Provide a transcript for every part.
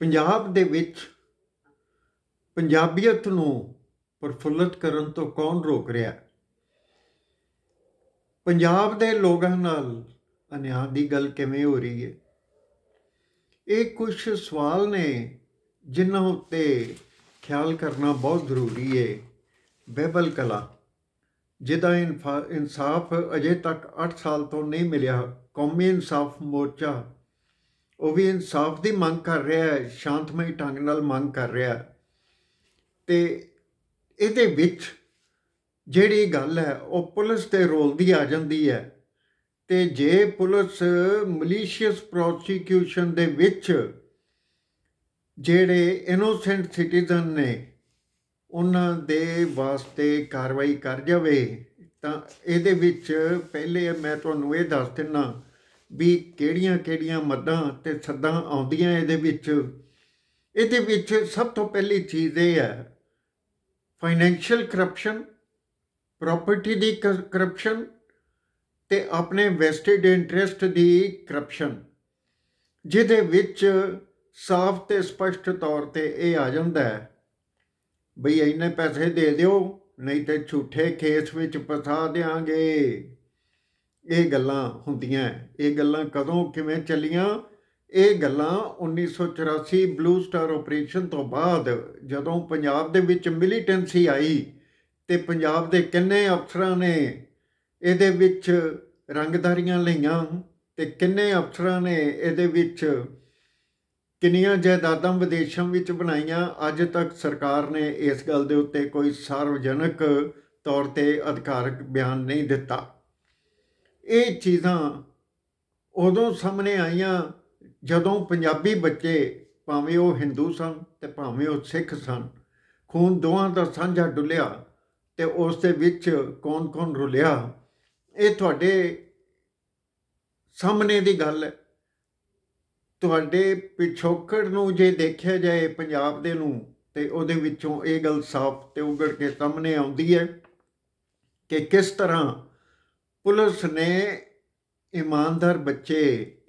ਪੰਜਾਬ ਦੇ ਵਿੱਚ ਪੰਜਾਬੀਅਤ ਨੂੰ ਪਰਫੁੱਲਤ ਕਰਨ ਤੋਂ ਕੌਣ ਰੋਕ ਰਿਹਾ ਪੰਜਾਬ ਦੇ ਲੋਕਾਂ ਨਾਲ ਅਨਿਆਂ ਦੀ ਗੱਲ ਕਿਵੇਂ ਹੋ ਰਹੀ ਹੈ ਇਹ ਕੁਝ ਸਵਾਲ ਨੇ ਜਿਨ੍ਹਾਂ ਉੱਤੇ ਖਿਆਲ ਕਰਨਾ ਬਹੁਤ ਜ਼ਰੂਰੀ ਹੈ ਬੇਬਲ ਕਲਾ ਜਿਹਦਾ ਇਨਸਾਫ ਅਜੇ ਤੱਕ 8 ਸਾਲ ਤੋਂ ਨਹੀਂ ਮਿਲਿਆ ਕੌਮੀ ਇਨਸਾਫ ਮੋਰਚਾ ਉਹ ਵੀ ਇਨਸਾਫ ਦੀ ਮੰਗ ਕਰ ਰਿਹਾ ਹੈ ਸ਼ਾਂਤਮਈ ਢੰਗ ਨਾਲ ਮੰਗ ਕਰ ਰਿਹਾ ਤੇ ਇਹਦੇ ਵਿੱਚ ਜਿਹੜੀ ਗੱਲ ਹੈ ਉਹ ਪੁਲਿਸ ਤੇ ਰੋਲ ਦੀ ਆ ਜਾਂਦੀ ਹੈ ਤੇ ਜੇ ਪੁਲਿਸ ਮਲੀਸ਼ੀਅਸ ਪ੍ਰੋਸੀਕਿਊਸ਼ਨ ਦੇ ਵਿੱਚ ਜਿਹੜੇ ਇਨੋਸੈਂਟ ਸਿਟੀਜ਼ਨ ਨੇ ਉਹਨਾਂ ਦੇ ਵਾਸਤੇ ਕਾਰਵਾਈ ਕਰ ਜਾਵੇ ਤਾਂ ਇਹਦੇ ਵਿੱਚ ਪਹਿਲੇ ਮੈਂ ਤੁਹਾਨੂੰ ਇਹ ਦੱਸ ਦਿੰਨਾ ਵੀ ਕਿਹੜੀਆਂ-ਕਿਹੜੀਆਂ ਮੱਦਾਂ ਤੇ ਸੱਦਾਂ ਆਉਂਦੀਆਂ ਇਹਦੇ ਵਿੱਚ ਇਹਦੇ ਵਿੱਚ ਸਭ ਤੋਂ ਪਹਿਲੀ ਚੀਜ਼ ਇਹ ਹੈ ਫਾਈਨੈਂਸ਼ੀਅਲ ਕਰਪਸ਼ਨ ਪ੍ਰਾਪਰਟੀ ਦੀ ਕਰਪਸ਼ਨ ਤੇ ਆਪਣੇ ਵੈਸਟਡ ਇੰਟਰਸਟ ਦੀ ਕਰਪਸ਼ਨ ਜਿਹਦੇ ਵਿੱਚ ਸਾਫ਼ ਤੇ ਸਪਸ਼ਟ ਤੌਰ ਤੇ ਇਹ ਆ ਜਾਂਦਾ ਹੈ ਬਈ ਇੰਨੇ ਪੈਸੇ ਦੇ ਦਿਓ ਨਹੀਂ ਤੇ ਝੂਠੇ ਕੇਸ ਵਿੱਚ ਪਸਾ ਦੇਾਂਗੇ ਇਹ ਗੱਲਾਂ ਹੁੰਦੀਆਂ ਇਹ ਗੱਲਾਂ ਕਦੋਂ ਕਿਵੇਂ ਚੱਲੀਆਂ ਇਹ ਗੱਲਾਂ 1984 ਬਲੂ ਸਟਾਰ ਆਪਰੇਸ਼ਨ ਤੋਂ ਬਾਅਦ ਜਦੋਂ ਪੰਜਾਬ ਦੇ ਵਿੱਚ ਮਿਲੀਟੈਂਸੀ ਆਈ ਤੇ ਪੰਜਾਬ ਦੇ ਕਿੰਨੇ ਅਫਸਰਾਂ ਨੇ ਇਹਦੇ ਵਿੱਚ ਰੰਗਦਾਰੀਆਂ ਲਈਆਂ ਤੇ ਕਿੰਨੇ ਅਫਸਰਾਂ ਨੇ ਇਹਦੇ ਵਿੱਚ ਕਿੰਨੀਆਂ ਜਾਇਦਾਦਾਂ ਵਿਦੇਸ਼ਾਂ ਵਿੱਚ ਬਣਾਈਆਂ ਅੱਜ ਤੱਕ ਸਰਕਾਰ ਨੇ ਇਸ ਗੱਲ ਦੇ ਉੱਤੇ ਕੋਈ ਸਰਵਜਨਕ ਤੌਰ ਤੇ ਅਧਿਕਾਰਕ ਬਿਆਨ ਨਹੀਂ ਦਿੱਤਾ ਇਹ ਚੀਜ਼ਾਂ ਉਦੋਂ ਸਾਹਮਣੇ ਆਈਆਂ ਜਦੋਂ ਪੰਜਾਬੀ ਬੱਚੇ ਭਾਵੇਂ ਉਹ ਹਿੰਦੂ ਸਨ ਤੇ ਭਾਵੇਂ ਉਹ ਸਿੱਖ ਸਨ ਖੂਨ ਦੋਹਾਂ ਦਾ ਸਾਂਝਾ ਡੁੱਲਿਆ ਤੇ ਉਸ ਦੇ ਵਿੱਚ ਕੌਣ-ਕੌਣ ਰੁਲਿਆ ਇਹ ਤੁਹਾਡੇ ਸਾਹਮਣੇ ਦੀ ਗੱਲ ਹੈ ਤੁਹਾਡੇ ਪਿਛੋਕੜ ਨੂੰ ਜੇ ਦੇਖਿਆ ਜਾਏ ਪੰਜਾਬ ਦੇ ਨੂੰ ਤੇ ਉਹਦੇ ਵਿੱਚੋਂ ਇਹ ਗੱਲ ਸਾਫ਼ ਤੇ ਉਗੜ ਕੇ ਸਾਹਮਣੇ ਆਉਂਦੀ ਹੈ ਕਿ ਕਿਸ ਤਰ੍ਹਾਂ ਪੁਲਿਸ ਨੇ ਇਮਾਨਦਾਰ ਬੱਚੇ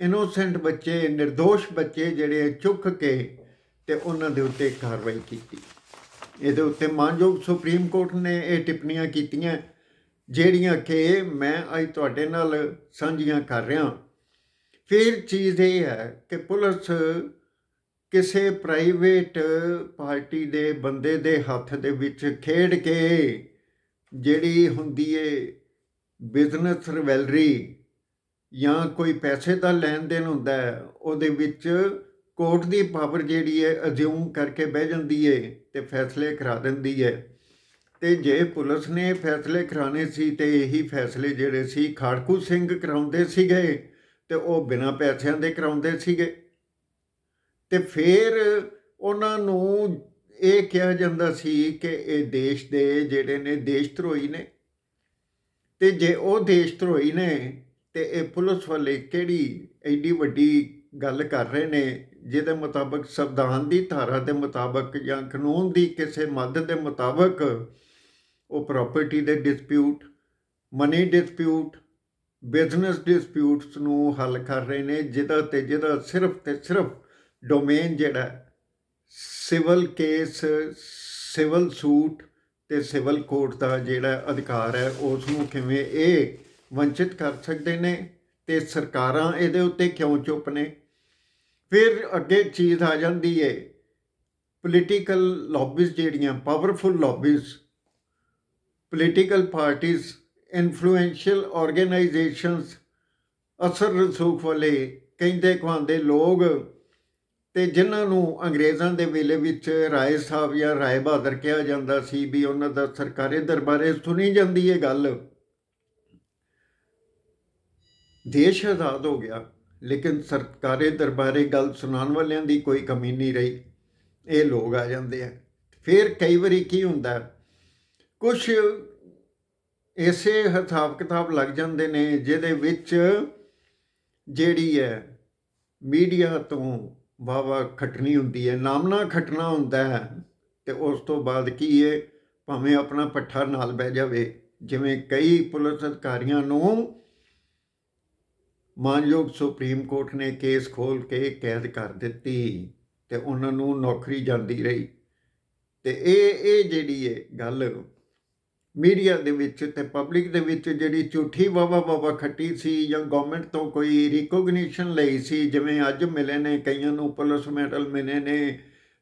ਇਨੋਸੈਂਟ ਬੱਚੇ નિર્ਦੋਸ਼ ਬੱਚੇ ਜਿਹੜੇ ਚੁੱਕ ਕੇ ਤੇ ਉਹਨਾਂ ਦੇ ਉੱਤੇ ਕਾਰਵਾਈ ਕੀਤੀ ਇਹਦੇ ਉੱਤੇ ਮਾਨਯੋਗ ਸੁਪਰੀਮ ਕੋਰਟ ਨੇ ਇਹ ਟਿੱਪਣੀਆਂ ਕੀਤੀਆਂ ਜਿਹੜੀਆਂ ਕਿ ਮੈਂ ਅੱਜ ਤੁਹਾਡੇ ਨਾਲ ਸਾਂਝੀਆਂ ਕਰ ਰਿਹਾ ਫਿਰ ਚੀਜ਼ ਇਹ ਹੈ ਕਿ ਪੁਲਿਸ ਕਿਸੇ ਪ੍ਰਾਈਵੇਟ ਪਾਰਟੀ ਦੇ ਬੰਦੇ ਦੇ ਹੱਥ ਦੇ ਵਿੱਚ ਖੇਡ ਕੇ ਜਿਹੜੀ ਹੁੰਦੀ ਏ ਬਿਜ਼ਨਸ ਰਿਵੈਲਰੀ ਜਾਂ ਕੋਈ ਪੈਸੇ ਦਾ ਲੈਣ ਦੇਣ ਹੁੰਦਾ ਉਹਦੇ ਵਿੱਚ ਕੋਰਟ ਦੀ ਪਾਵਰ ਜਿਹੜੀ ਹੈ ਅਜ਼ਿਊਮ ਕਰਕੇ ਬਹਿ ਜਾਂਦੀ ਹੈ ਤੇ ਫੈਸਲੇ ਕਰਾ ਦਿੰਦੀ ਹੈ ਤੇ ਜੇ ਪੁਲਿਸ ਨੇ ਫੈਸਲੇ ਕਰਾਣੇ ਸੀ ਤੇ ਇਹੀ ਫੈਸਲੇ ਜਿਹੜੇ ਸੀ ਖਾੜਕੂ ਸਿੰਘ ਕਰਾਉਂਦੇ ਸੀਗੇ ਤੇ ਉਹ ਬਿਨਾਂ ਪੈਸਿਆਂ ਦੇ ਕਰਾਉਂਦੇ ਸੀਗੇ ਤੇ ਫੇਰ ਉਹਨਾਂ ਨੂੰ ਇਹ ਕਿਹਾ ਜਾਂਦਾ ਸੀ ਕਿ ਇਹ ਦੇਸ਼ ਦੇ ਜਿਹੜੇ ਨੇ ਦੇਸ਼ ਧਰੋਈ ਨੇ ਤੇ ਜੇ ਉਹ ਦੇਸ਼ ਧਰੋਈ ਨੇ ਤੇ ਇਹ ਪੁਲਿਸ ਵਾਲੇ ਕਿਹੜੀ ਐਡੀ ਵੱਡੀ ਗੱਲ ਕਰ ਰਹੇ ਨੇ ਜਿਹਦੇ ਮੁਤਾਬਕ ਸੰਵਿਧਾਨ ਦੀ ਧਾਰਾ ਦੇ ਮੁਤਾਬਕ ਜਾਂ ਕਾਨੂੰਨ ਦੀ ਕਿਸੇ ਮੱਦ ਦੇ ਮੁਤਾਬਕ ਉਹ ਪ੍ਰਾਪਰਟੀ ਦੇ dispute money dispute business disputes ਨੂੰ ਹੱਲ ਕਰ ਰਹੇ ਨੇ ਜਿਹਦਾ ਤੇ ਜਿਹਦਾ ਸਿਰਫ ਤੇ ਸਿਰਫ ਡੋਮੇਨ ਜਿਹੜਾ ਸਿਵਲ ਕੇਸ ਸਿਵਲ ਸੂਟ ਤੇ ਸਿਵਲ ਕੋਰਟ ਦਾ ਜਿਹੜਾ ਅਧਿਕਾਰ ਹੈ ਉਸ ਨੂੰ ਕਿਵੇਂ ਇਹ ਵੰਚਿਤ ਕਰ ਸਕਦੇ ਨੇ ਤੇ ਸਰਕਾਰਾਂ ਇਹਦੇ ਉੱਤੇ ਕਿਉਂ ਚੁੱਪ ਨੇ ਫਿਰ ਅੱਗੇ ਚੀਜ਼ ਆ ਜਾਂਦੀ ਹੈ ਪੋਲੀਟੀਕਲ ਲੌਬੀਜ਼ ਜਿਹੜੀਆਂ ਪਾਵਰਫੁਲ ਲੌਬੀਜ਼ ਪੋਲੀਟੀਕਲ ਪਾਰਟੀਆਂ ਇਨਫਲੂਐਂਸ਼ੀਅਲ ਆਰਗੇਨਾਈਜੇਸ਼ਨਸ ਅਸਰ ਰਸੂਖ ਵਾਲੇ ਕਹਿੰਦੇ ਕਹਾਂਦੇ ਲੋਕ ਤੇ ਜਿਨ੍ਹਾਂ ਨੂੰ ਅੰਗਰੇਜ਼ਾਂ ਦੇ ਵੇਲੇ ਵਿੱਚ ਰਾਏ ਸਾਹਿਬ ਜਾਂ ਰਾਏ ਬਹਾਦਰ ਕਿਹਾ ਜਾਂਦਾ ਸੀ ਵੀ ਉਹਨਾਂ ਦਾ ਸਰਕਾਰੀ ਦਰਬਾਰੇ ਸੁਣੀ ਜਾਂਦੀ ਇਹ ਗੱਲ ਦੇਸ਼ ਆਜ਼ਾਦ ਹੋ ਗਿਆ ਲੇਕਿਨ ਸਰਕਾਰੀ ਦਰਬਾਰੇ ਗੱਲ ਸੁਣਾਉਣ ਵਾਲਿਆਂ ਦੀ ਕੋਈ ਕਮੀ ਨਹੀਂ ਰਹੀ ਇਹ ਲੋਕ ਆ ਜਾਂਦੇ ਆ ਫਿਰ ਕਈ ਵਾਰੀ ਕੀ ਹੁੰਦਾ ਕੁਝ ਐਸੇ ਹਿਸਾਬ ਕਿਤਾਬ ਲੱਗ ਜਾਂਦੇ ਨੇ ਜਿਹਦੇ ਵਿੱਚ ਜਿਹੜੀ ਹੈ ਮੀਡੀਆ ਤੋਂ ਵਾਵਾ ਖਟਣੀ ਹੁੰਦੀ ਹੈ ਨਾਮਨਾ ਖਟਣਾ ਹੁੰਦਾ ਹੈ ਤੇ ਉਸ ਤੋਂ ਬਾਅਦ ਕੀ ਹੈ ਭਾਵੇਂ ਆਪਣਾ ਪੱਠਾ ਨਾਲ ਬਹਿ ਜਾਵੇ ਜਿਵੇਂ ਕਈ ਪੁਲਿਸ ਅਧਿਕਾਰੀਆਂ ਨੂੰ ਮਾਨਯੋਗ ਸੁਪਰੀਮ ਕੋਰਟ ਨੇ ਕੇਸ ਖੋਲ ਕੇ ਕੈਦ ਕਰ ਦਿੱਤੀ ਤੇ ਉਹਨਾਂ ਨੂੰ ਨੌਕਰੀ ਜਾਂਦੀ ਰਹੀ ਤੇ ਇਹ ਇਹ ਜਿਹੜੀ ਹੈ ਗੱਲ ਮੀਡੀਆ ਦੇ ਵਿੱਚ ਤੇ ਪਬਲਿਕ ਦੇ ਵਿੱਚ ਜਿਹੜੀ ਝੂਠੀ ਵਾਵਾ ਵਾਵਾ ਖੱਟੀ ਸੀ ਜਾਂ ਗਵਰਨਮੈਂਟ ਤੋਂ ਕੋਈ ਰਿਕੋਗਨੀਸ਼ਨ ਲਈ ਸੀ ਜਿਵੇਂ ਅੱਜ ਮਿਲੇ ਨੇ ਕਈਆਂ ਨੂੰ ਪੁਲਿਸ ਮੈਡਲ ਮਿਲੇ ਨੇ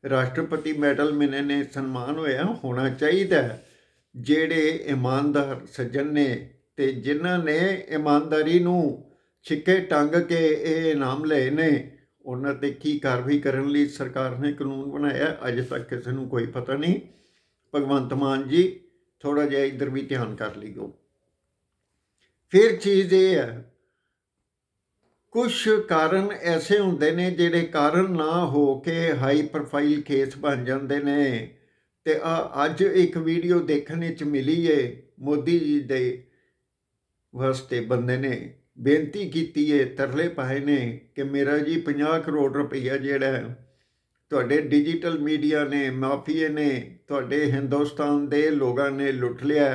ਰਾਸ਼ਟਰਪਤੀ ਮੈਡਲ ਮਿਲੇ ਨੇ ਸਨਮਾਨ ਹੋਇਆ ਹੋਣਾ ਚਾਹੀਦਾ ਜਿਹੜੇ ਇਮਾਨਦਾਰ ਸੱਜਣ ਨੇ ਤੇ ਜਿਨ੍ਹਾਂ ਨੇ ਇਮਾਨਦਾਰੀ ਨੂੰ ਛਿੱਕੇ ਟੰਗ ਕੇ ਇਹ ਇਨਾਮ ਲਏ ਨੇ ਉਹਨਾਂ ਤੇ ਕੀ ਕਾਰਵਾਈ ਕਰਨ ਲਈ ਸਰਕਾਰ ਨੇ ਕਾਨੂੰਨ ਬਣਾਇਆ ਅਜੇ ਤੱਕ ਕਿਸੇ ਨੂੰ ਕੋਈ ਪਤਾ ਨਹੀਂ ਭਗਵੰਤ ਮਾਨ ਜੀ ਥੋੜਾ ਜਿਹਾ ਇਧਰ ਵੀ ਧਿਆਨ ਕਰ ਲਿਓ ਫਿਰ ਚੀਜ਼ ਇਹ ਹੈ ਕੁਝ ਕਾਰਨ ਐਸੇ ਹੁੰਦੇ ਨੇ ਜਿਹੜੇ ਕਾਰਨ ਨਾ ਹੋ ਕੇ ਹਾਈ ਪ੍ਰੋਫਾਈਲ ਕੇਸ ਬਣ ਜਾਂਦੇ ਨੇ ਤੇ ਅੱਜ ਇੱਕ ਵੀਡੀਓ ਦੇਖਣ ਵਿੱਚ ਮਿਲੀ ਏ ਮੋਦੀ ਜੀ ਦੇ ਵਾਸਤੇ ਬੰਦੇ ਨੇ ਬੇਨਤੀ ਕੀਤੀ ਏ ਤਰਲੇ ਪਾਏ ਨੇ ਕਿ ਮੇਰਾ ਜੀ 50 ਕਰੋੜ ਰੁਪਈਆ ਜਿਹੜਾ ਤੁਹਾਡੇ ਡਿਜੀਟਲ ਮੀਡੀਆ ਨੇ ਮਾਫੀਏ ਨੇ ਤੁਹਾਡੇ ਹਿੰਦੁਸਤਾਨ ਦੇ ਲੋਕਾਂ ਨੇ ਲੁੱਟ ਲਿਆ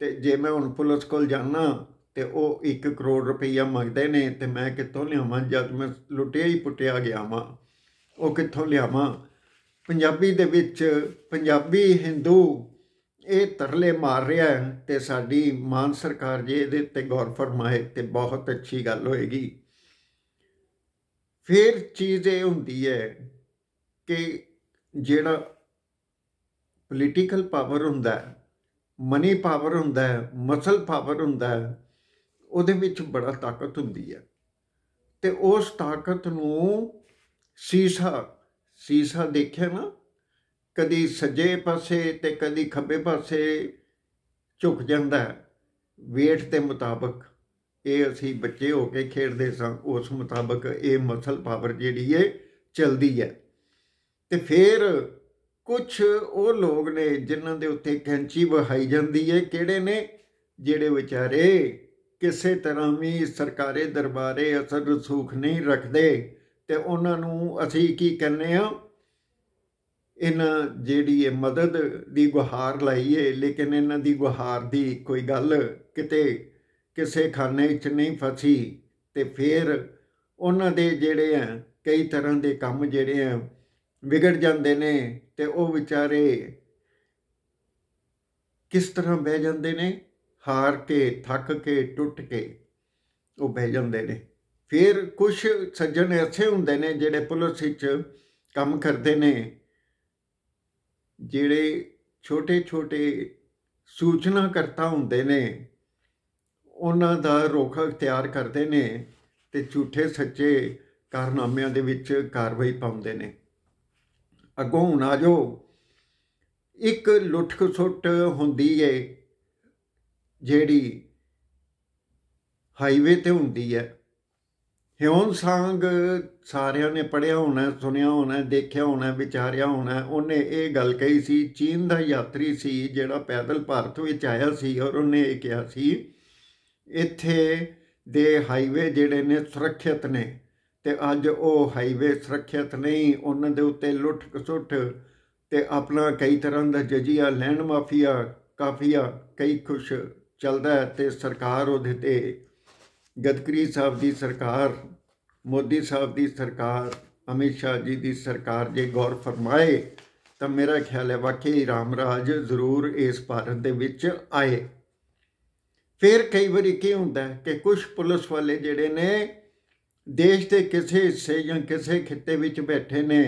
ਤੇ ਜੇ ਮੈਂ ਹੁਣ ਪੁਲਿਸ ਕੋਲ ਜਾਣਾ ਤੇ ਉਹ 1 ਕਰੋੜ ਰੁਪਈਆ ਮੰਗਦੇ ਨੇ ਤੇ ਮੈਂ ਕਿੱਥੋਂ ਲਿਆਵਾਂ ਜਦ ਮੈਂ ਲੁੱਟਿਆ ਹੀ ਪੁੱਟਿਆ ਗਿਆ ਵਾਂ ਉਹ ਕਿੱਥੋਂ ਲਿਆਵਾਂ ਪੰਜਾਬੀ ਦੇ ਵਿੱਚ ਪੰਜਾਬੀ ਹਿੰਦੂ ਇਹ ਤਰਲੇ ਮਾਰ ਰਿਹਾ ਤੇ ਸਾਡੀ ਮਾਨ ਸਰਕਾਰ ਜੇ ਇਹਦੇ ਤੇ ਗੌਰ ਫਰਮਾਏ ਤੇ ਬਹੁਤ ਅੱਛੀ ਗੱਲ ਹੋਏਗੀ ਫਿਰ ਚੀਜ਼ ਇਹ ਹੁੰਦੀ ਹੈ ਕਿ ਜਿਹੜਾ ਪੋਲੀਟੀਕਲ ਪਾਵਰ ਹੁੰਦਾ ਹੈ ਮਨੀ ਪਾਵਰ ਹੁੰਦਾ ਹੈ ਮਸਲ ਪਾਵਰ ਹੁੰਦਾ ਹੈ ਉਹਦੇ ਵਿੱਚ ਬੜਾ ਤਾਕਤ ਹੁੰਦੀ ਹੈ ਤੇ ਉਸ ਤਾਕਤ ਨੂੰ ਸੀਸਾ ਸੀਸਾ ਦੇਖਿਆ ਨਾ ਕਦੀ ਸੱਜੇ ਪਾਸੇ ਤੇ ਕਦੀ ਖੱਬੇ ਪਾਸੇ ਝੁਕ ਜਾਂਦਾ ਹੈ weight ਦੇ ਮੁਤਾਬਕ ਇਹ ਅਸੀਂ ਬੱਚੇ ਹੋ ਕੇ ਖੇਡਦੇ ਸਾਂ ਉਸ ਮੁਤਾਬਕ ਇਹ ਮਸਲ ਪਾਵਰ ਜਿਹੜੀ ਹੈ ਚਲਦੀ ਹੈ ਤੇ ਫਿਰ ਕੁਝ ਉਹ ਲੋਕ ਨੇ ਜਿਨ੍ਹਾਂ ਦੇ ਉੱਤੇ ਕੈਂਚੀ ਵਹਾਈ ਜਾਂਦੀ ਹੈ ਕਿਹੜੇ ਨੇ ਜਿਹੜੇ ਵਿਚਾਰੇ ਕਿਸੇ ਤਰ੍ਹਾਂ ਵੀ ਸਰਕਾਰੇ ਦਰਬਾਰੇ ਅਸਰ ਸੁਖ ਨਹੀਂ ਰੱਖਦੇ ਤੇ ਉਹਨਾਂ ਨੂੰ ਅਸੀਂ ਕੀ ਕਹਿੰਨੇ ਆ ਇਹਨਾਂ ਜਿਹੜੀ ਇਹ ਮਦਦ ਦੀ ਗੁਹਾਰ ਲਾਈਏ ਲੇਕਿਨ ਇਹਨਾਂ ਦੀ ਗੁਹਾਰ ਦੀ ਕੋਈ ਗੱਲ ਕਿਤੇ ਕਿਸੇ ਖਾਨੇ 'ਚ ਨਹੀਂ ਫਸੀ ਤੇ ਫਿਰ ਉਹਨਾਂ ਦੇ ਜਿਹੜੇ ਆ ਕਈ ਤਰ੍ਹਾਂ ਦੇ ਕੰਮ ਜਿਹੜੇ ਆ ਵਿਗੜ ਜਾਂਦੇ ਨੇ ਤੇ ਉਹ ਵਿਚਾਰੇ ਕਿਸ ਤਰ੍ਹਾਂ ਬਹਿ ਜਾਂਦੇ ਨੇ ਹਾਰ ਕੇ ਥੱਕ ਕੇ ਟੁੱਟ ਕੇ ਉਹ ਬਹਿ ਜਾਂਦੇ ਨੇ ਫਿਰ ਕੁਝ ਸੱਜਣ ਇੱਥੇ ਹੁੰਦੇ ਨੇ ਜਿਹੜੇ ਪੁਲਿਸ ਵਿੱਚ ਕੰਮ ਕਰਦੇ ਨੇ ਜਿਹੜੇ ਛੋਟੇ-ਛੋਟੇ ਸੂਚਨਾ ਕਰਤਾ ਹੁੰਦੇ ਨੇ ਉਹਨਾਂ ਦਾ ਰੋਖ ਤਿਆਰ ਕਰਦੇ ਨੇ ਤੇ ਝੂਠੇ ਸੱਚੇ ਕਾਰਨਾਮਿਆਂ ਦੇ ਵਿੱਚ ਕਾਰਵਾਈ ਪਾਉਂਦੇ ਨੇ ਅਗੋਂ ਨਾ ਜੋ ਇੱਕ ਲੁੱਟਕ ਸੁੱਟ ਹੁੰਦੀ ਏ ਜਿਹੜੀ ਹਾਈਵੇ ਤੇ ਹੁੰਦੀ ਹੈ ਹਿਉਨ ਸੰਗ ਸਾਰਿਆਂ ਨੇ ਪੜਿਆ ਹੋਣਾ ਸੁਣਿਆ ਹੋਣਾ ਦੇਖਿਆ ਹੋਣਾ ਵਿਚਾਰਿਆ ਹੋਣਾ ਉਹਨੇ ਇਹ ਗੱਲ ਕਹੀ ਸੀ ਚੀਨ ਦਾ ਯਾਤਰੀ ਸੀ ਜਿਹੜਾ ਪੈਦਲ ਭਾਰਤ ਵਿੱਚ ਆਇਆ ਸੀ ਔਰ ਉਹਨੇ ਇਹ ਕਿਹਾ ਸੀ ਇੱਥੇ ਦੇ ਹਾਈਵੇ ਜਿਹੜੇ ਨੇ ਸੁਰੱਖਿਅਤ ਨੇ ਤੇ ਅੱਜ ਉਹ ਹਾਈਵੇ ਸੁਰੱਖਿਅਤ ਨਹੀਂ ਉਹਨਾਂ ਦੇ ਉੱਤੇ ਲੁੱਟ ਕਸੁੱਟ ਤੇ ਆਪਣਾ ਕਈ ਤਰ੍ਹਾਂ ਦਾ ਜਜੀਆ ਲੈਣ ਮਾਫੀਆ ਕਾਫੀਆ ਕਈ ਖੁਸ਼ ਚੱਲਦਾ ਹੈ ਤੇ ਸਰਕਾਰ ਉਹਦੇ ਤੇ ਗਦਕਰੀ ਸਾਹਿਬ ਦੀ ਸਰਕਾਰ ਮੋਦੀ ਸਾਹਿਬ ਦੀ ਸਰਕਾਰ ਹਮੇਸ਼ਾ ਜੀ ਦੀ ਸਰਕਾਰ ਜੇ ਗੌਰ ਫਰਮਾਏ ਤਾਂ ਮੇਰਾ ਖਿਆਲ ਹੈ ਵਾਕਈ ਰਾਮਰਾਜ ਜ਼ਰੂਰ ਇਸ ਭਾਰਤ ਦੇ ਵਿੱਚ ਆਏ ਫਿਰ ਕਈ ਵਾਰੀ ਕੀ ਹੁੰਦਾ ਕਿ ਕੁਝ ਪੁਲਿਸ ਵਾਲੇ ਜਿਹੜੇ ਨੇ ਦੇਸ਼ ਦੇ ਕਿਸੇ ਹਿੱਸੇ ਜਾਂ ਕਿਸੇ ਖਿੱਤੇ ਵਿੱਚ ਬੈਠੇ ਨੇ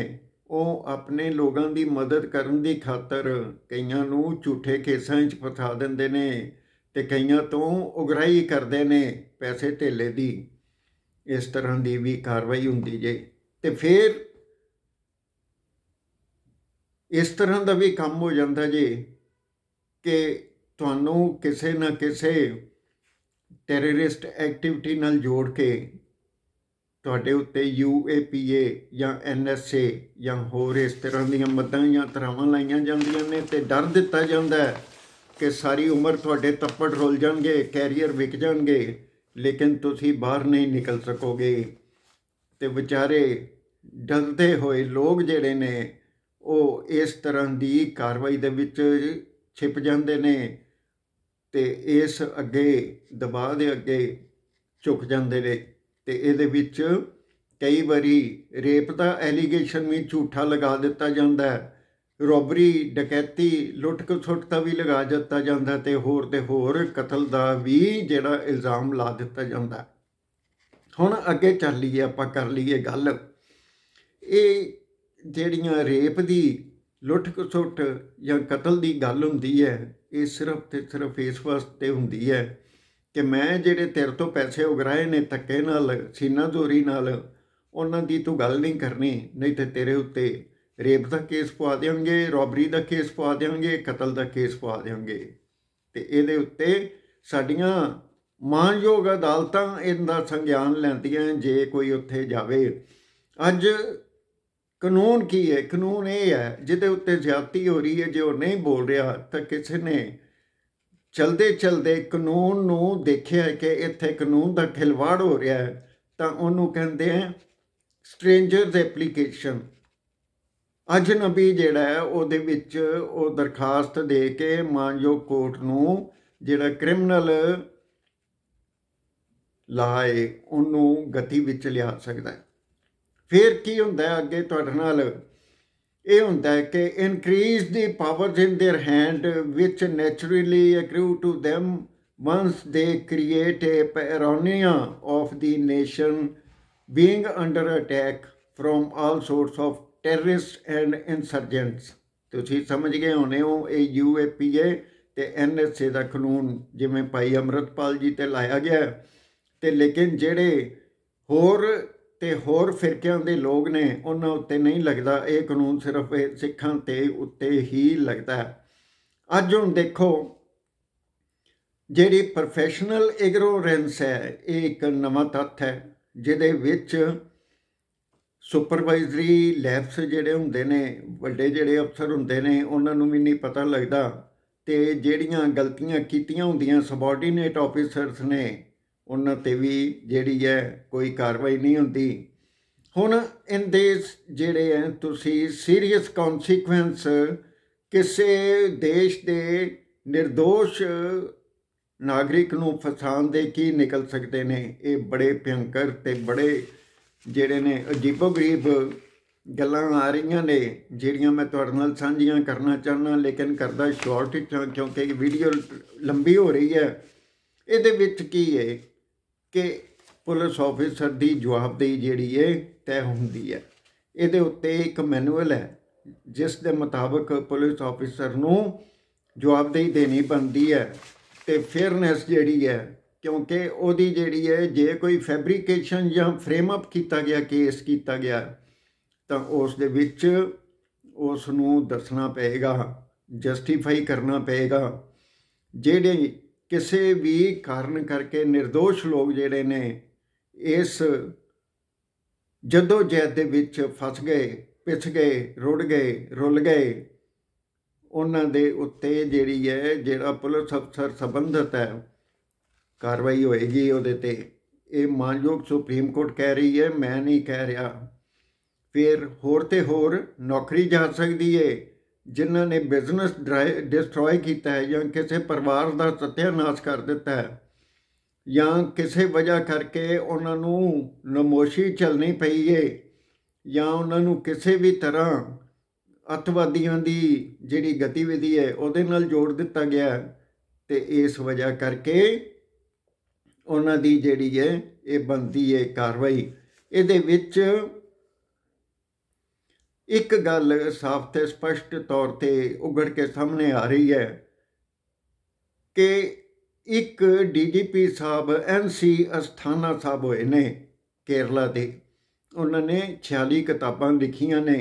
ਉਹ ਆਪਣੇ ਲੋਕਾਂ ਦੀ ਮਦਦ ਕਰਨ ਦੀ ਖਾਤਰ ਕਈਆਂ ਨੂੰ ਝੂਠੇ ਕੇਸਾਂ ਵਿੱਚ ਫਸਾ ਦਿੰਦੇ ਨੇ ਤੇ ਕਈਆਂ ਤੋਂ ਉਗਰਾਹੀ ਕਰਦੇ ਨੇ ਪੈਸੇ ਢੇਲੇ ਦੀ ਇਸ ਤਰ੍ਹਾਂ ਦੀ ਵੀ ਕਾਰਵਾਈ ਹੁੰਦੀ ਜੇ ਤੇ ਫਿਰ ਇਸ ਤਰ੍ਹਾਂ ਦਾ ਵੀ ਕੰਮ ਹੋ ਜਾਂਦਾ ਜੇ ਕਿ ਤੁਹਾਨੂੰ ਕਿਸੇ ਨਾ ਕਿਸੇ ਟੈਰਰਿਸਟ ਐਕਟੀਵਿਟੀ ਨਾਲ ਜੋੜ ਕੇ ਤੁਹਾਡੇ ਉੱਤੇ ਯੂਏਪੀਏ ਜਾਂ ਐਨਐਸਏ ਜਾਂ ਹੋਰ ਇਸ ਤਰ੍ਹਾਂ ਦੀਆਂ ਮੱਦਾਂ ਜਾਂ ਤਰਾਵਾਂ ਲਾਈਆਂ ਜਾਂਦੀਆਂ ਨੇ ਤੇ ਡਰ ਦਿੱਤਾ ਜਾਂਦਾ ਹੈ ਕਿ ਸਾਰੀ ਉਮਰ ਤੁਹਾਡੇ ਤੱਪੜ ਰੁੱਲ ਜਾਣਗੇ ਕੈਰੀਅਰ ਵਿਕ ਜਾਣਗੇ ਲੇਕਿਨ ਤੁਸੀਂ ਬਾਹਰ ਨਹੀਂ ਨਿਕਲ ਸਕੋਗੇ ਤੇ ਵਿਚਾਰੇ ਡਰਦੇ ਹੋਏ ਲੋਕ ਜਿਹੜੇ ਨੇ ਉਹ ਇਸ ਤਰ੍ਹਾਂ ਦੀ ਕਾਰਵਾਈ ਦੇ ਵਿੱਚ ਛਿਪ ਜਾਂਦੇ ਨੇ ਤੇ ਇਸ ਅੱਗੇ ਦਬਾਅ ਦੇ ਅੱਗੇ ਝੁਕ ਜਾਂਦੇ ਨੇ ਤੇ ਇਹਦੇ ਵਿੱਚ ਕਈ ਵਾਰੀ ਰੇਪ ਦਾ ਐਲੀਗੇਸ਼ਨ ਵੀ ਝੂਠਾ ਲਗਾ ਦਿੱਤਾ ਜਾਂਦਾ ਹੈ ਰੋਬਰੀ ਡਕੈਤੀ ਲੁੱਟ ਖਸੁੱਟ ਦਾ ਵੀ ਲਗਾ ਦਿੱਤਾ ਜਾਂਦਾ ਤੇ ਹੋਰ ਤੇ ਹੋਰ ਕਤਲ ਦਾ ਵੀ ਜਿਹੜਾ ਇਲਜ਼ਾਮ ਲਾ ਦਿੱਤਾ ਜਾਂਦਾ ਹੁਣ ਅੱਗੇ ਚੱਲ ਲਈਏ ਆਪਾਂ ਕਰ ਲਈਏ ਗੱਲ ਇਹ ਜਿਹੜੀਆਂ ਰੇਪ ਦੀ ਲੁੱਟ ਖਸੁੱਟ ਜਾਂ ਕਤਲ ਦੀ ਗੱਲ ਹੁੰਦੀ ਹੈ ਇਹ ਸਿਰਫ ਤੇ ਸਿਰਫ ਇਸ ਵਾਸਤੇ ਹੁੰਦੀ ਹੈ ਕਿ ਮੈਂ ਜਿਹੜੇ ਤੇਰੇ ਤੋਂ ਪੈਸੇ ਉਗਰਾਏ ਨੇ ਤੱਕੇ ਨਾਲ ਸੀਨਾ ਜ਼ੋਰੀ ਨਾਲ ਉਹਨਾਂ ਦੀ ਤੂੰ ਗੱਲ ਨਹੀਂ ਕਰਨੀ ਨਹੀਂ ਤੇ ਤੇਰੇ ਉੱਤੇ ਰੇਪ ਦਾ ਕੇਸ ਪਵਾ ਦੇਣਗੇ ਰੋਬਰੀ ਦਾ ਕੇਸ ਪਵਾ ਦੇਣਗੇ ਕਤਲ ਦਾ ਕੇਸ ਪਵਾ ਦੇਣਗੇ ਤੇ ਇਹਦੇ ਉੱਤੇ ਸਾਡੀਆਂ ਮਾਨਯੋਗ ਅਦਾਲਤਾਂ ਇਹਦਾ ਸੰਗਿਆਨ ਲੈਂਦੀਆਂ ਜੇ ਕੋਈ ਉੱਥੇ ਜਾਵੇ ਅੱਜ ਕਾਨੂੰਨ ਕੀ ਹੈ ਕਾਨੂੰਨ ਇਹ ਹੈ ਜਿਹਦੇ ਉੱਤੇ ਜ਼ਿਆਦਤੀ ਹੋ ਰਹੀ ਹੈ ਜੇ ਉਹ ਨਹੀਂ ਬੋਲ ਰਿਹਾ ਤਾਂ ਕਿਸੇ ਨੇ ਚਲਦੇ ਚਲਦੇ ਕਾਨੂੰਨ ਨੂੰ ਦੇਖਿਆ ਕਿ ਇੱਥੇ ਕਾਨੂੰਨ ਦਾ ਖਿਲਵਾੜ ਹੋ ਰਿਹਾ ਹੈ ਤਾਂ ਉਹਨੂੰ ਕਹਿੰਦੇ ਆ ਸਟ੍ਰੇਂਜਰਸ ਐਪਲੀਕੇਸ਼ਨ ਅਜਨਬੀ ਜਿਹੜਾ ਹੈ ਉਹਦੇ ਵਿੱਚ ਉਹ ਦਰਖਾਸਤ ਦੇ ਕੇ ਮਾਨਯੋਗ ਕੋਰਟ ਨੂੰ ਜਿਹੜਾ ਕ੍ਰਿਮੀਨਲ ਲਾਏ ਉਹਨੂੰ ਗਤੀ ਵਿੱਚ ਲਿਆ ਸਕਦਾ ਹੈ ਫਿਰ ਕੀ ਹੁੰਦਾ ਹੈ ਅੱਗੇ ਤੁਹਾਡੇ ਨਾਲ ਇਹ ਹੁੰਦਾ ਹੈ ਕਿ increase the powers in their hand ਵਿਚ naturally accrue to them once they create a paranoia of the nation being under attack from all sorts of terrorists and insurgents ਤੁਸੀਂ ਸਮਝ ਗਏ ਹੋਣੇ ਹੋ ਇਹ ਯੂਏਪੀਏ ਤੇ ਐਨਐਸਏ ਦਾ ਕਾਨੂੰਨ ਜਿਵੇਂ ਭਾਈ ਅਮਰਤਪਾਲ ਜੀ ਤੇ ਲਾਇਆ ਗਿਆ ਤੇ ਲੇਕਿਨ ਜਿਹੜੇ ਹੋਰ ਤੇ ਹੋਰ ਫਿਰਕਿਆਂ ਦੇ ਲੋਕ ਨੇ ਉਹਨਾਂ ਉੱਤੇ ਨਹੀਂ ਲੱਗਦਾ ਇਹ ਕਾਨੂੰਨ ਸਿਰਫ ਸਿੱਖਾਂ ਤੇ ਉੱਤੇ ਹੀ ਲੱਗਦਾ ਹੈ ਅੱਜ ਹੁਣ ਦੇਖੋ ਜਿਹੜੀ ਪ੍ਰੋਫੈਸ਼ਨਲ ਇਗਨੋਰੈਂਸ ਹੈ ਇਹ ਇੱਕ ਨਵਾਂ ਤੱਥ ਹੈ ਜਿਹਦੇ ਵਿੱਚ ਸੁਪਰਵਾਈਜ਼ਰੀ ਲੈਬਸ ਜਿਹੜੇ ਹੁੰਦੇ ਨੇ ਵੱਡੇ ਜਿਹੜੇ ਅਫਸਰ ਹੁੰਦੇ ਨੇ ਉਹਨਾਂ ਨੂੰ ਵੀ ਨਹੀਂ ਪਤਾ ਲੱਗਦਾ ਤੇ ਜਿਹੜੀਆਂ ਗਲਤੀਆਂ ਕੀਤੀਆਂ ਹੁੰਦੀਆਂ ਸਬਆਰਡੀਨੇਟ ਆਫੀਸਰਸ ਨੇ ਉਹਨਾਂ ਤੇ ਵੀ ਜਿਹੜੀ ਹੈ ਕੋਈ ਕਾਰਵਾਈ ਨਹੀਂ ਹੁੰਦੀ ਹੁਣ ਇਹਦੇ ਜਿਹੜੇ ਐ ਤੁਸੀਂ ਸੀਰੀਅਸ ਕਨਸੀਕਵੈਂਸ ਕਿਸੇ ਦੇਸ਼ ਦੇ ਨਿਰਦੋਸ਼ ਨਾਗਰਿਕ ਨੂੰ ਫਸਾਉਣ ਦੇ ਕੀ ਨਿਕਲ ਸਕਦੇ ਨੇ ਇਹ ਬੜੇ ਭਿਆਨਕ ਤੇ ਬੜੇ ਜਿਹੜੇ ਨੇ ਅਜੀਬੋ ਗਰੀਬ ਗੱਲਾਂ ਆ ਰਹੀਆਂ ਨੇ ਜਿਹੜੀਆਂ ਮੈਂ ਤੁਹਾਡੇ ਨਾਲ ਸਾਂਝੀਆਂ ਕਰਨਾ ਚਾਹਨਾ ਲੇਕਿਨ ਕਰਦਾ ਸ਼ਾਰਟ ਕਿਉਂਕਿ ਵੀਡੀਓ ਲੰਬੀ ਹੋ ਰਹੀ ਹੈ ਇਹਦੇ ਵਿੱਚ ਕੀ ਹੈ ਕਿ ਪੁਲਿਸ ਆਫੀਸਰ ਦੀ ਜਵਾਬਦੇਹੀ ਜਿਹੜੀ ਹੈ ਤੈਅ ਹੁੰਦੀ ਹੈ ਇਹਦੇ ਉੱਤੇ ਇੱਕ ਮੈਨੂਅਲ ਹੈ ਜਿਸ ਦੇ ਮੁਤਾਬਕ ਪੁਲਿਸ ਆਫੀਸਰ ਨੂੰ ਜਵਾਬਦੇਹੀ ਦੇਣੀ ਪੈਂਦੀ ਹੈ ਤੇ ਫੇਅਰਨੈਸ ਜਿਹੜੀ ਹੈ ਕਿਉਂਕਿ ਉਹਦੀ ਜਿਹੜੀ ਹੈ ਜੇ ਕੋਈ ਫੈਬਰੀਕੇਸ਼ਨ ਜਾਂ ਫਰੇਮ ਅਪ ਕੀਤਾ ਗਿਆ ਕੇਸ ਕੀਤਾ ਗਿਆ ਤਾਂ ਉਸ ਦੇ ਵਿੱਚ ਉਸ ਨੂੰ ਦੱਸਣਾ ਪਏਗਾ ਜਸਟੀਫਾਈ ਕਰਨਾ ਪਏਗਾ ਜਿਹੜੇ ਕਿਸੇ ਵੀ ਕਾਰਨ ਕਰਕੇ નિર્ਦੋਸ਼ ਲੋਕ ਜਿਹੜੇ ਨੇ ਇਸ ਜਦੋਂ ਜੈਦ ਦੇ ਵਿੱਚ ਫਸ ਗਏ ਪਿੱਛ ਗਏ ਰੁੜ ਗਏ ਰੁੱਲ ਗਏ ਉਹਨਾਂ ਦੇ ਉੱਤੇ ਜਿਹੜੀ ਹੈ ਜਿਹੜਾ ਪੁਲਿਸ ਅਫਸਰ ਸੰਬੰਧਤ ਹੈ ਕਾਰਵਾਈ ਹੋਏਗੀ ਉਹਦੇ ਤੇ ਇਹ ਮਾਨਯੋਗ ਸੁਪਰੀਮ ਕੋਰਟ ਕਹਿ ਰਹੀ ਹੈ ਮੈਂ ਨਹੀਂ ਕਹਿ ਰਿਹਾ ਫਿਰ ਹੋਰ ਤੇ ਹੋਰ ਨੌਕਰੀ ਜਾ ਸਕਦੀ ਏ ਜਿਨ੍ਹਾਂ ਨੇ ਬਿਜ਼ਨਸ ਡਿਸਟਰੋਏ ਕੀਤਾ ਹੈ ਜਾਂ ਕਿਸੇ ਪਰਿਵਾਰ ਦਾ ਸਤਿਆਨਾਸ਼ ਕਰ ਦਿੱਤਾ ਹੈ ਜਾਂ ਕਿਸੇ ਵਜ੍ਹਾ ਕਰਕੇ ਉਹਨਾਂ ਨੂੰ ਨਮੋਸ਼ੀ ਚਲਣੀ ਪਈ ਏ ਜਾਂ ਉਹਨਾਂ ਨੂੰ ਕਿਸੇ ਵੀ ਤਰ੍ਹਾਂ ਅਤਵਾਦੀਆਂ ਦੀ ਜਿਹੜੀ ਗਤੀਵਿਧੀ ਹੈ ਉਹਦੇ ਨਾਲ ਜੋੜ ਦਿੱਤਾ ਗਿਆ ਤੇ ਇਸ ਵਜ੍ਹਾ ਕਰਕੇ ਉਹਨਾਂ ਦੀ ਜਿਹੜੀ ਹੈ ਇਹ ਬੰਦੀ ਹੈ ਕਾਰਵਾਈ ਇਹਦੇ ਵਿੱਚ ਇੱਕ ਗੱਲ ਸਾਫ਼ ਤੇ ਸਪਸ਼ਟ ਤੌਰ ਤੇ ਉਗੜ ਕੇ ਸਾਹਮਣੇ ਆ ਰਹੀ ਹੈ ਕਿ ਇੱਕ ਡੀਡੀਪੀ ਸਾਹਿਬ ਐਨਸੀ ਅਸਥਾਨਾ ਸਾਹਿਬ ਹੋਏ ਨੇ ਕੇਰਲਾ ਦੇ ਉਹਨਾਂ ਨੇ 46 ਕਿਤਾਬਾਂ ਲਿਖੀਆਂ ਨੇ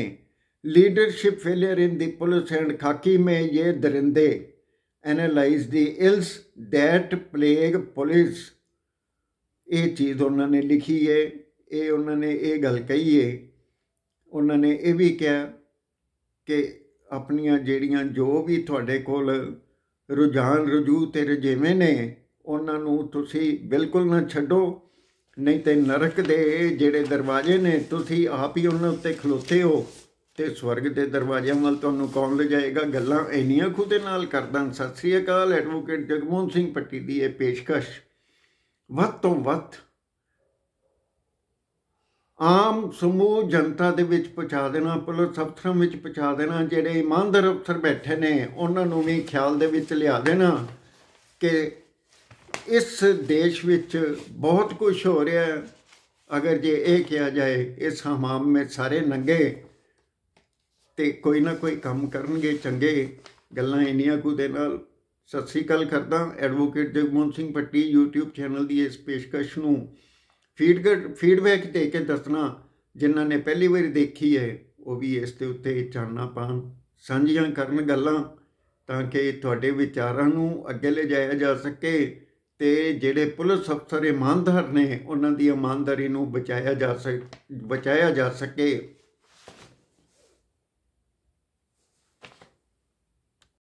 leadership failure in the police and ਖਾਕੀ ਮੇ ਇਹ ਦਰਿੰਦੇ analyse the ills that plague police ਇਹ ਚੀਜ਼ ਉਹਨਾਂ ਨੇ ਲਿਖੀ ਹੈ ਇਹ ਉਹਨਾਂ ਨੇ ਇਹ ਗੱਲ ਕਹੀ ਹੈ ਉਹਨਾਂ ਨੇ ਇਹ ਵੀ ਕਿਹਾ ਕਿ ਆਪਣੀਆਂ ਜਿਹੜੀਆਂ ਜੋ ਵੀ ਤੁਹਾਡੇ ਕੋਲ ਰੁਝਾਨ ਰਜੂ ਤੇ ਰਜੇਵੇਂ ਨੇ ਉਹਨਾਂ ਨੂੰ ਤੁਸੀਂ ਬਿਲਕੁਲ ਨਾ ਛੱਡੋ ਨਹੀਂ ਤੇ ਨਰਕ ਦੇ ਜਿਹੜੇ ਦਰਵਾਜ਼ੇ ਨੇ ਤੁਸੀਂ ਆਪ ਹੀ ਉਹਨਾਂ ਉੱਤੇ ਖਲੋਤੇ ਹੋ ਤੇ ਸਵਰਗ ਦੇ ਦਰਵਾਜ਼ਿਆਂ ਵੱਲ ਤੁਹਾਨੂੰ ਕੌਣ ਲਿਜਾਏਗਾ ਗੱਲਾਂ ਇੰਨੀਆਂ ਖੁਦੇ ਨਾਲ ਕਰਦਾਂ ਸਤਿ ਸ੍ਰੀ ਅਕਾਲ ਐਡਵੋਕੇਟ ਜਗਮੋਹਨ ਸਿੰਘ ਪੱਟੀ ਦੀ ਇਹ ਪੇਸ਼ਕਸ਼ ਵੱਤੋਂ ਤੋਂ ਆਮ ਸਮੂਹ ਜਨਤਾ ਦੇ ਵਿੱਚ ਪਹੁੰਚਾ ਦੇਣਾ ਪੁਲਿਸ ਅਫਸਰਾਂ ਵਿੱਚ ਪਹੁੰਚਾ ਦੇਣਾ ਜਿਹੜੇ ਇਮਾਨਦਾਰ ਅਫਸਰ ਬੈਠੇ ਨੇ ਉਹਨਾਂ ਨੂੰ ਵੀ ਖਿਆਲ ਦੇ ਵਿੱਚ ਲਿਆ ਦੇਣਾ ਕਿ ਇਸ ਦੇਸ਼ ਵਿੱਚ ਬਹੁਤ ਕੁਝ ਹੋ ਰਿਹਾ ਹੈ ਅਗਰ ਜੇ ਇਹ ਕਿਹਾ ਜਾਏ ਇਸ ਹਮਾਮ ਵਿੱਚ ਸਾਰੇ ਨੰਗੇ ਤੇ ਕੋਈ ਨਾ ਕੋਈ ਕੰਮ ਕਰਨਗੇ ਚੰਗੇ ਗੱਲਾਂ ਇੰਨੀਆਂ ਕੁ ਦੇ ਨਾਲ ਸਤਿ ਸ੍ਰੀ ਅਕਾਲ ਕਰਦਾ advocate Jagmohan Singh Patti YouTube channel ਦੀ ਇਸ ਪੇਸ਼ਕਸ਼ ਨੂੰ ਫੀਡਬੈਕ ਫੀਡਬੈਕ ਦੇ ਕੇ ਦੱਸਣਾ ਜਿਨ੍ਹਾਂ ਨੇ ਪਹਿਲੀ ਵਾਰ ਦੇਖੀ ਹੈ ਉਹ ਵੀ ਇਸ ਦੇ ਉੱਤੇ ਚਾਨਣਾ ਪਾਣ ਸਾਂਝੀਆਂ ਕਰਨ ਗੱਲਾਂ ਤਾਂ ਕਿ ਤੁਹਾਡੇ ਵਿਚਾਰਾਂ ਨੂੰ ਅੱਗੇ ਲਿਜਾਇਆ ਜਾ ਸਕੇ ਤੇ ਜਿਹੜੇ ਪੁਲਿਸ ਅਫਸਰ ਇਮਾਨਦਾਰ ਨੇ ਉਹਨਾਂ ਦੀ ਇਮਾਨਦਾਰੀ ਨੂੰ ਬਚਾਇਆ ਜਾ ਸਕੇ ਬਚਾਇਆ ਜਾ ਸਕੇ